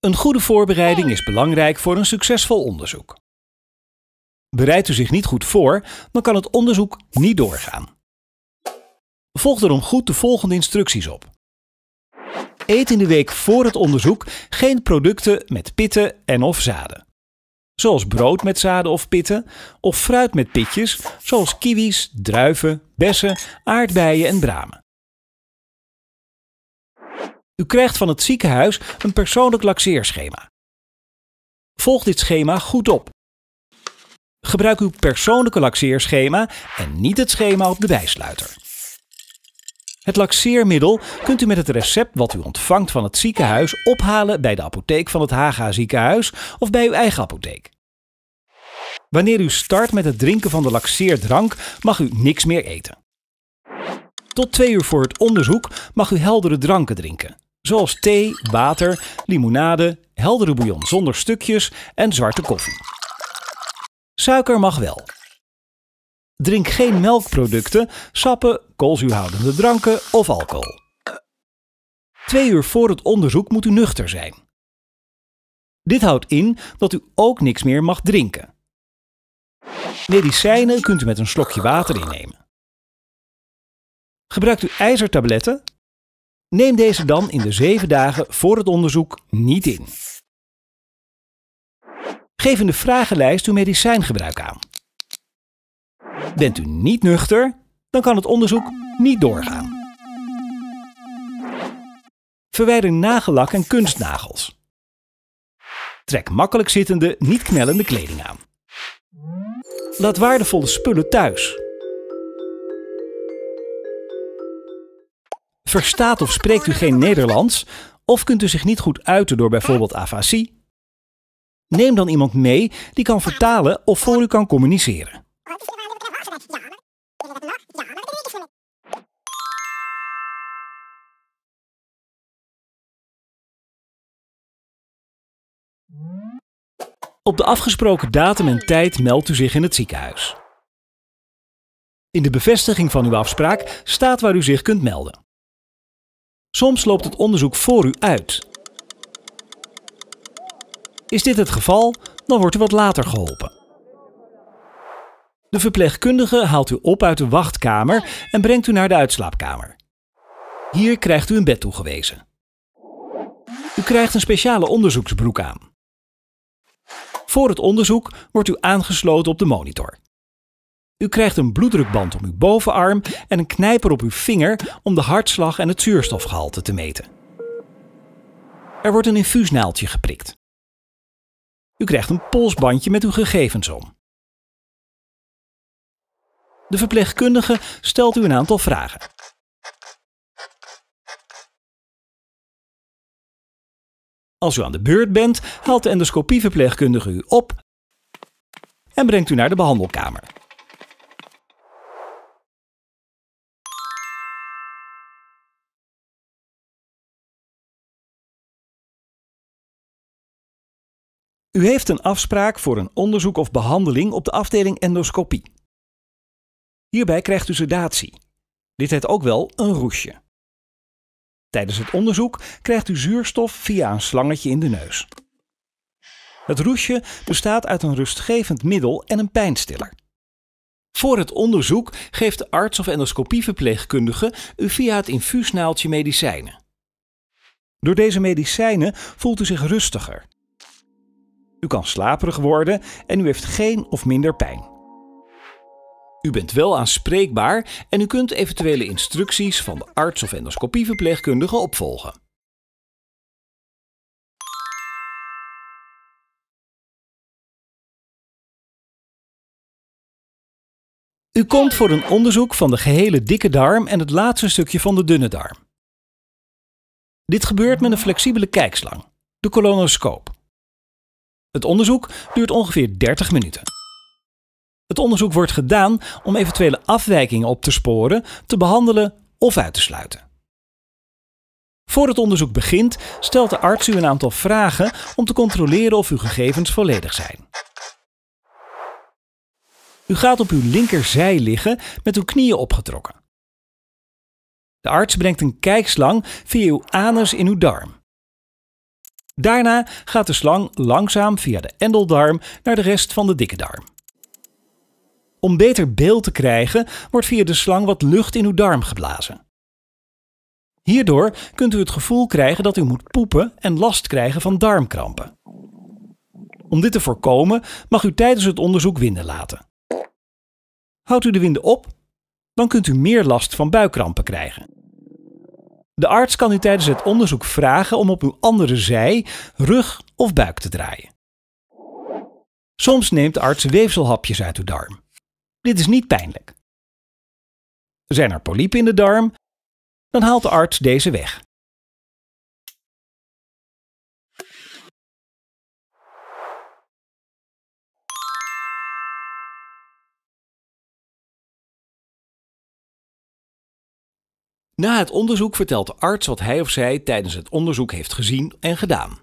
Een goede voorbereiding is belangrijk voor een succesvol onderzoek. Bereidt u zich niet goed voor, dan kan het onderzoek niet doorgaan. Volg daarom goed de volgende instructies op. Eet in de week voor het onderzoek geen producten met pitten en of zaden. Zoals brood met zaden of pitten, of fruit met pitjes, zoals kiwis, druiven, bessen, aardbeien en bramen. U krijgt van het ziekenhuis een persoonlijk laxeerschema. Volg dit schema goed op. Gebruik uw persoonlijke laxeerschema en niet het schema op de bijsluiter. Het laxeermiddel kunt u met het recept wat u ontvangt van het ziekenhuis ophalen bij de apotheek van het Haga ziekenhuis of bij uw eigen apotheek. Wanneer u start met het drinken van de laxeerdrank mag u niks meer eten. Tot twee uur voor het onderzoek mag u heldere dranken drinken. Zoals thee, water, limonade, heldere bouillon zonder stukjes en zwarte koffie. Suiker mag wel. Drink geen melkproducten, sappen, koolzuurhoudende dranken of alcohol. Twee uur voor het onderzoek moet u nuchter zijn. Dit houdt in dat u ook niks meer mag drinken. Medicijnen kunt u met een slokje water innemen. Gebruikt u ijzertabletten, Neem deze dan in de zeven dagen voor het onderzoek niet in. Geef in de vragenlijst uw medicijngebruik aan. Bent u niet nuchter, dan kan het onderzoek niet doorgaan. Verwijder nagellak en kunstnagels. Trek makkelijk zittende, niet knellende kleding aan. Laat waardevolle spullen thuis, Verstaat of spreekt u geen Nederlands? Of kunt u zich niet goed uiten door bijvoorbeeld afasie? Neem dan iemand mee die kan vertalen of voor u kan communiceren. Op de afgesproken datum en tijd meldt u zich in het ziekenhuis. In de bevestiging van uw afspraak staat waar u zich kunt melden. Soms loopt het onderzoek voor u uit. Is dit het geval, dan wordt u wat later geholpen. De verpleegkundige haalt u op uit de wachtkamer en brengt u naar de uitslaapkamer. Hier krijgt u een bed toegewezen. U krijgt een speciale onderzoeksbroek aan. Voor het onderzoek wordt u aangesloten op de monitor. U krijgt een bloeddrukband om uw bovenarm en een knijper op uw vinger om de hartslag en het zuurstofgehalte te meten. Er wordt een infuusnaaldje geprikt. U krijgt een polsbandje met uw gegevens om. De verpleegkundige stelt u een aantal vragen. Als u aan de beurt bent, haalt de endoscopieverpleegkundige u op en brengt u naar de behandelkamer. U heeft een afspraak voor een onderzoek of behandeling op de afdeling endoscopie. Hierbij krijgt u sedatie. Dit heet ook wel een roesje. Tijdens het onderzoek krijgt u zuurstof via een slangetje in de neus. Het roesje bestaat uit een rustgevend middel en een pijnstiller. Voor het onderzoek geeft de arts of endoscopieverpleegkundige u via het infuusnaaltje medicijnen. Door deze medicijnen voelt u zich rustiger u kan slaperig worden en u heeft geen of minder pijn. U bent wel aanspreekbaar en u kunt eventuele instructies van de arts of endoscopieverpleegkundige opvolgen. U komt voor een onderzoek van de gehele dikke darm en het laatste stukje van de dunne darm. Dit gebeurt met een flexibele kijkslang, de colonoscoop. Het onderzoek duurt ongeveer 30 minuten. Het onderzoek wordt gedaan om eventuele afwijkingen op te sporen, te behandelen of uit te sluiten. Voor het onderzoek begint, stelt de arts u een aantal vragen om te controleren of uw gegevens volledig zijn. U gaat op uw linkerzij liggen met uw knieën opgetrokken. De arts brengt een kijkslang via uw anus in uw darm. Daarna gaat de slang langzaam via de endeldarm naar de rest van de dikke darm. Om beter beeld te krijgen wordt via de slang wat lucht in uw darm geblazen. Hierdoor kunt u het gevoel krijgen dat u moet poepen en last krijgen van darmkrampen. Om dit te voorkomen mag u tijdens het onderzoek winden laten. Houdt u de winden op, dan kunt u meer last van buikkrampen krijgen. De arts kan u tijdens het onderzoek vragen om op uw andere zij, rug of buik te draaien. Soms neemt de arts weefselhapjes uit uw darm. Dit is niet pijnlijk. Zijn er polypen in de darm? Dan haalt de arts deze weg. Na het onderzoek vertelt de arts wat hij of zij tijdens het onderzoek heeft gezien en gedaan.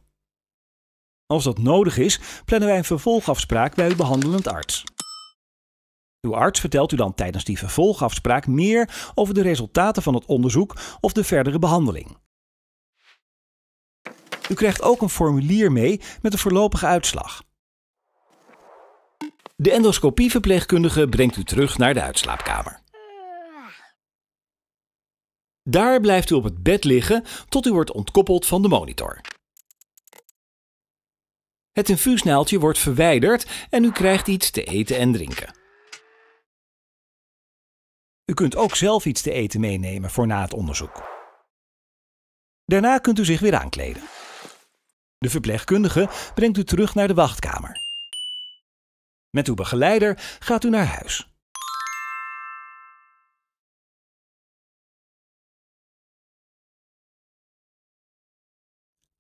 Als dat nodig is, plannen wij een vervolgafspraak bij uw behandelend arts. Uw arts vertelt u dan tijdens die vervolgafspraak meer over de resultaten van het onderzoek of de verdere behandeling. U krijgt ook een formulier mee met de voorlopige uitslag. De endoscopieverpleegkundige brengt u terug naar de uitslaapkamer. Daar blijft u op het bed liggen tot u wordt ontkoppeld van de monitor. Het infuusnaaltje wordt verwijderd en u krijgt iets te eten en drinken. U kunt ook zelf iets te eten meenemen voor na het onderzoek. Daarna kunt u zich weer aankleden. De verpleegkundige brengt u terug naar de wachtkamer. Met uw begeleider gaat u naar huis.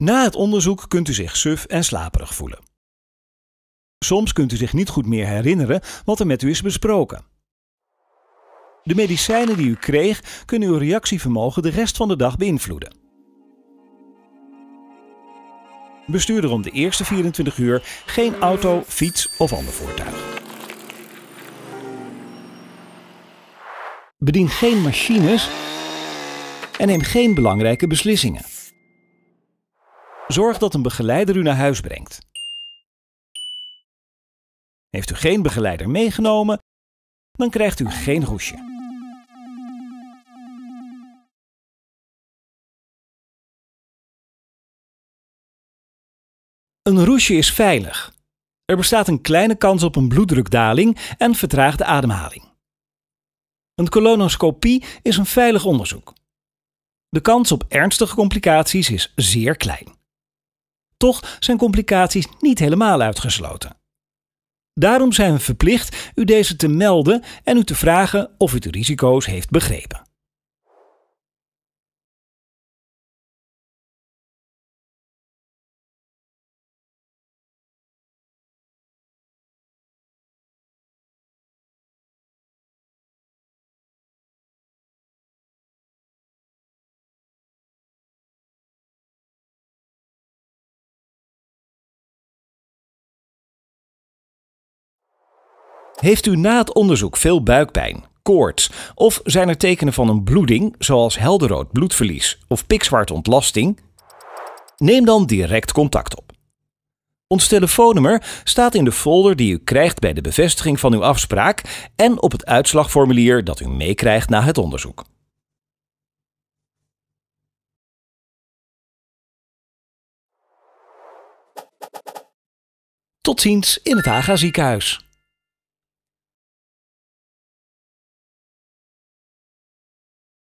Na het onderzoek kunt u zich suf en slaperig voelen. Soms kunt u zich niet goed meer herinneren wat er met u is besproken. De medicijnen die u kreeg kunnen uw reactievermogen de rest van de dag beïnvloeden. Bestuur er om de eerste 24 uur geen auto, fiets of ander voertuig. Bedien geen machines en neem geen belangrijke beslissingen. Zorg dat een begeleider u naar huis brengt. Heeft u geen begeleider meegenomen, dan krijgt u geen roesje. Een roesje is veilig. Er bestaat een kleine kans op een bloeddrukdaling en vertraagde ademhaling. Een colonoscopie is een veilig onderzoek. De kans op ernstige complicaties is zeer klein toch zijn complicaties niet helemaal uitgesloten. Daarom zijn we verplicht u deze te melden en u te vragen of u de risico's heeft begrepen. Heeft u na het onderzoek veel buikpijn, koorts of zijn er tekenen van een bloeding zoals helderrood bloedverlies of pikzwart ontlasting? Neem dan direct contact op. Ons telefoonnummer staat in de folder die u krijgt bij de bevestiging van uw afspraak en op het uitslagformulier dat u meekrijgt na het onderzoek. Tot ziens in het Haga ziekenhuis.